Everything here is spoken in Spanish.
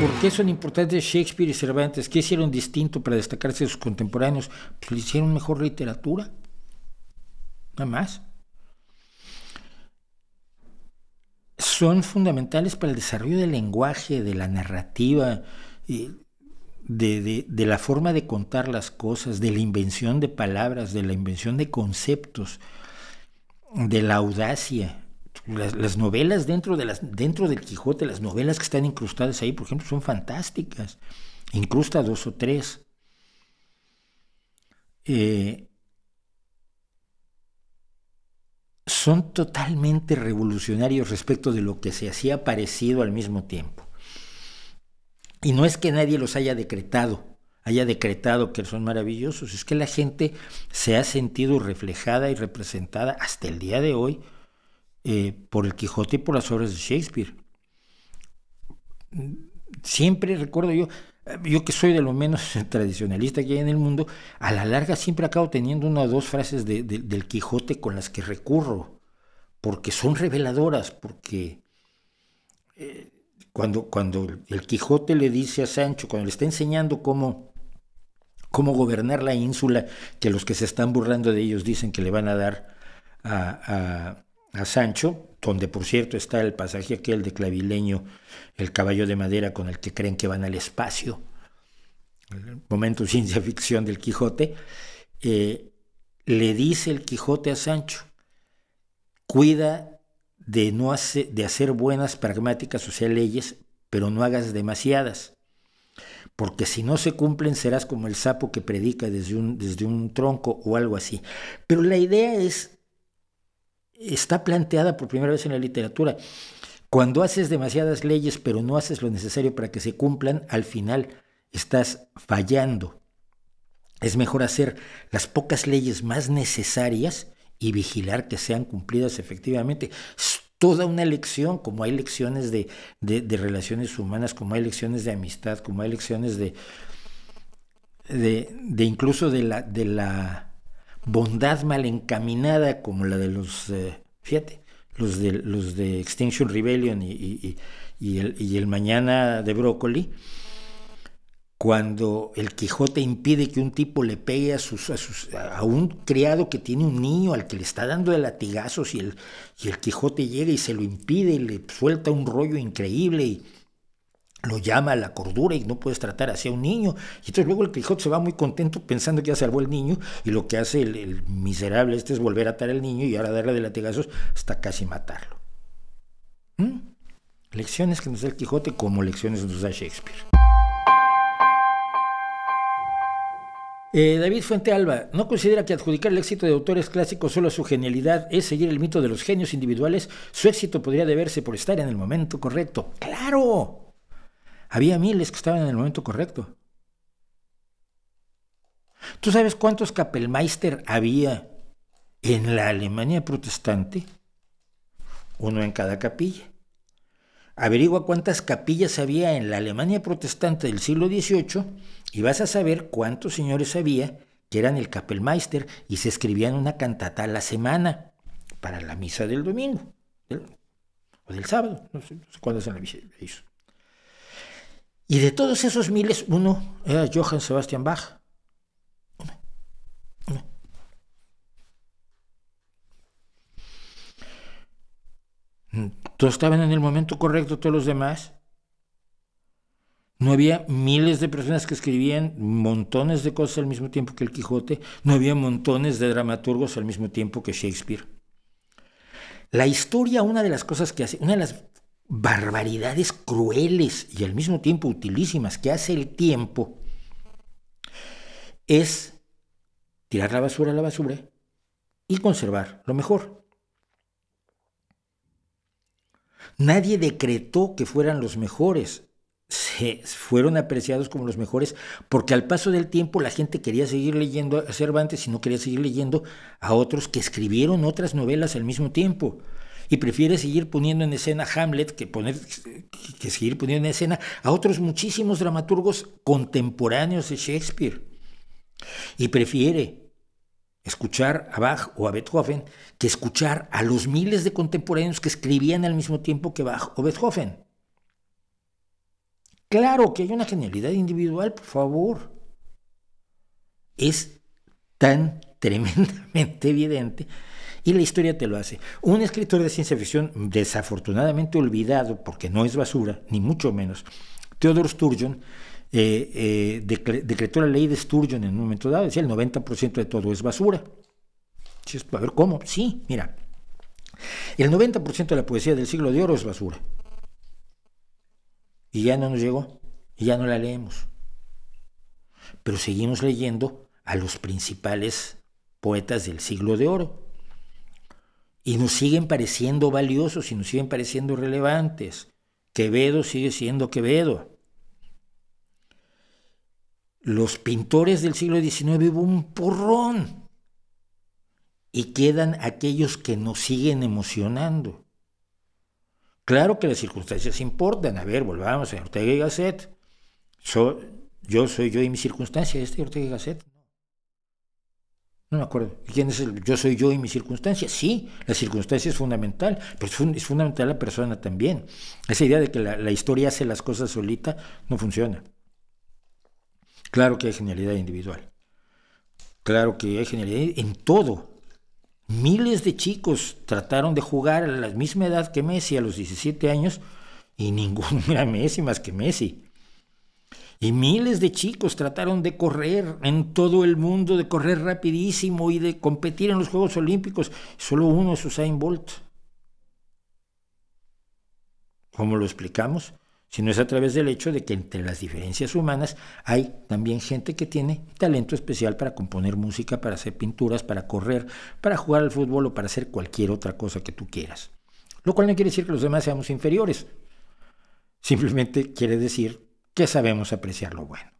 ¿Por qué son importantes Shakespeare y Cervantes? ¿Qué hicieron distinto para destacarse de sus contemporáneos? Pues le hicieron mejor literatura. Nada más. Son fundamentales para el desarrollo del lenguaje, de la narrativa, eh, de, de la forma de contar las cosas, de la invención de palabras, de la invención de conceptos, de la audacia, las, novelas dentro, de dentro del Quijote, las novelas que están incrustadas ahí, por ejemplo, son fantásticas. Incrusta dos o tres. Eh, son totalmente revolucionarios respecto de lo que se hacía parecido al mismo tiempo. Y no es que nadie los haya decretado, haya decretado que son maravillosos, es que la gente se ha sentido reflejada y representada hasta el día de hoy eh, por el Quijote y por las obras de Shakespeare. Siempre recuerdo yo, eh, yo que soy de lo menos tradicionalista que hay en el mundo, a la larga siempre acabo teniendo una o dos frases del Quijote con las que recurro, porque son reveladoras, porque eh, cuando, cuando el Quijote le dice a Sancho, cuando le está enseñando cómo, cómo gobernar la ínsula, que los que se están burlando de ellos dicen que le van a dar a a Sancho, donde por cierto está el pasaje aquel de Clavileño, el caballo de madera con el que creen que van al espacio, el momento ciencia ficción del Quijote, eh, le dice el Quijote a Sancho, cuida de, no hacer buenas, pragmáticas, o sea, leyes, pero no hagas demasiadas, porque si no se cumplen serás como el sapo que predica desde un tronco o algo así. Pero la idea es está planteada por primera vez en la literatura. Cuando haces demasiadas leyes pero no haces lo necesario para que se cumplan, al final estás fallando. Es mejor hacer las pocas leyes más necesarias y vigilar que sean cumplidas efectivamente. toda una lección, como hay lecciones de, de, relaciones humanas, como hay lecciones de amistad, como hay lecciones de, de, de incluso de la, de la bondad mal encaminada como la de los, eh, fíjate, los de, los de Extinction Rebellion y, y, el, Mañana de Brócoli, cuando el Quijote impide que un tipo le pegue a, sus, a, un criado que tiene un niño al que le está dando de latigazos y el, y el Quijote llega y se lo impide y le suelta un rollo increíble y lo llama a la cordura y no puedes tratar así a un niño. Y entonces luego el Quijote se va muy contento pensando que ya salvó al niño y lo que hace el, miserable este es volver a atar al niño y ahora darle de latigazos hasta casi matarlo. ¿Mm? Lecciones que nos da el Quijote como lecciones nos da Shakespeare. Eh, David Fuente Alba, ¿no considera que adjudicar el éxito de autores clásicos solo a su genialidad es seguir el mito de los genios individuales? Su éxito podría deberse por estar en el momento correcto. ¡Claro! Había miles que estaban en el momento correcto. ¿Tú sabes cuántos Kapellmeister había en la Alemania protestante? Uno en cada capilla. Averigua cuántas capillas había en la Alemania protestante del siglo XVIII y vas a saber cuántos señores había que eran el Kapellmeister y se escribían una cantata a la semana para la misa del domingo o del sábado, no sé, cuándo se la hizo. Y de todos esos miles, uno era Johann Sebastian Bach. Todos estaban en el momento correcto, todos los demás. No había miles de personas que escribían montones de cosas al mismo tiempo que el Quijote. No había montones de dramaturgos al mismo tiempo que Shakespeare. La historia, una de las cosas que hace, una de las barbaridades crueles y al mismo tiempo utilísimas que hace el tiempo es tirar la basura a la basura y conservar lo mejor. Nadie decretó que fueran los mejores. Se fueron apreciados como los mejores porque al paso del tiempo la gente quería seguir leyendo a Cervantes y no quería seguir leyendo a otros que escribieron otras novelas al mismo tiempo y prefiere seguir poniendo en escena Hamlet que, poner, que seguir poniendo en escena a otros muchísimos dramaturgos contemporáneos de Shakespeare. Y prefiere escuchar a Bach o a Beethoven que escuchar a los miles de contemporáneos que escribían al mismo tiempo que Bach o Beethoven. Claro que hay una genialidad individual, por favor. Es tan tremendamente evidente y la historia te lo hace. Un escritor de ciencia ficción desafortunadamente olvidado, porque no es basura, ni mucho menos, Theodore Sturgeon, eh, eh, decretó la ley de Sturgeon en un momento dado, decía el 90% de todo es basura. a ver, ¿cómo? Sí, mira, el 90% de la poesía del siglo de oro es basura. Y ya no nos llegó, y ya no la leemos. Pero seguimos leyendo a los principales poetas del siglo de oro y nos siguen pareciendo valiosos y nos siguen pareciendo relevantes. Quevedo sigue siendo Quevedo. Los pintores del siglo XIX hubo un porrón y quedan aquellos que nos siguen emocionando. Claro que las circunstancias importan. A ver, volvamos a Ortega y Gasset. yo soy yo y mis circunstancias, este Ortega y Gasset. No me acuerdo. ¿Quién es el yo soy yo y mis circunstancias? Sí, la circunstancia es fundamental, pero es, fundamental la persona también. Esa idea de que la, la, historia hace las cosas solita no funciona. Claro que hay genialidad individual. Claro que hay genialidad en todo. Miles de chicos trataron de jugar a la misma edad que Messi, a los 17 años, y ningún era Messi más que Messi. Y miles de chicos trataron de correr en todo el mundo, de correr rapidísimo y de competir en los Juegos Olímpicos. Solo uno es Usain Bolt. ¿Cómo lo explicamos? Si no es a través del hecho de que entre las diferencias humanas hay también gente que tiene talento especial para componer música, para hacer pinturas, para correr, para jugar al fútbol o para hacer cualquier otra cosa que tú quieras. Lo cual no quiere decir que los demás seamos inferiores. Simplemente quiere decir ya sabemos apreciar lo bueno.